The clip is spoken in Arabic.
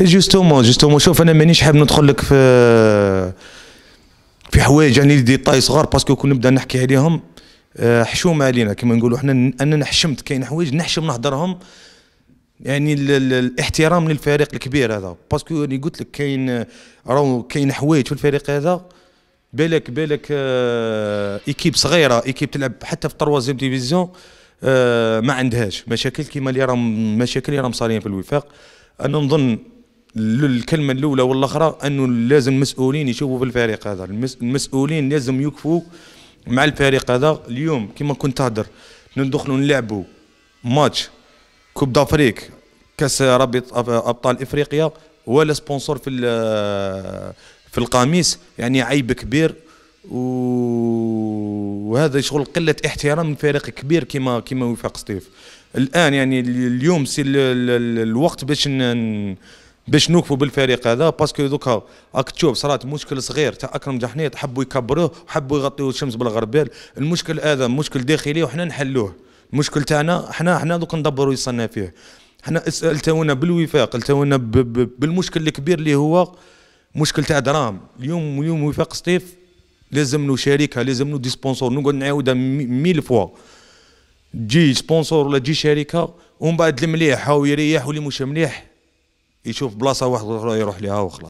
إيه، جوستومون جوستومون شوف انا مانيش حاب ندخل لك في في حوايج يعني ديتاي صغار باسكو كون نبدا نحكي عليهم آه، حشومه علينا كما نقولوا احنا انا نحشمت كاين حوايج نحشم نهضرهم يعني الاحترام للفريق الكبير هذا باسكو اللي قلت لك كاين راهو كاين حوايج في الفريق هذا بالك بالك اه ايكيب صغيره ايكيب تلعب حتى في تروازيام ديفيزيون اه ما عندهاش مشاكل كيما اللي راهم مشاكل اللي راهم صارين في الوفاق انا نظن الكلمه الاولى والاخرى انه لازم المسؤولين يشوفوا في الفريق هذا المسؤولين لازم يكفوا مع الفريق هذا اليوم كما كنت تهدر ندخلوا نلعبوا ماتش كوب دافريك كاس رابط ابطال افريقيا ولا سبونسور في في القميص يعني عيب كبير وهذا شغل قله احترام من فريق كبير كما كما وفاق ستيف الان يعني اليوم سي الوقت باش باش نوقفوا بالفريق هذا باسكو دوكا راك تشوف صارت مشكل صغير تاع اكرم جحنيط حبوا يكبروه وحبوا يغطيوا الشمس بالغربال المشكل هذا مشكل داخلي وحنا نحلوه المشكل تاعنا حنا حنا دوك ندبروا يصنع فيه حنا التونا بالوفاق التونا بالمشكل الكبير اللي هو مشكل تاع درام اليوم اليوم وفاق سطيف لازم له شركه لازم له دي سبونسور نقعد نعاودها ميل فوا تجي سبونسور ولا تجي شركه ومن بعد المليح هاو يريح واللي مش مليح يشوف بلاصه واحده يروح لها وخلاص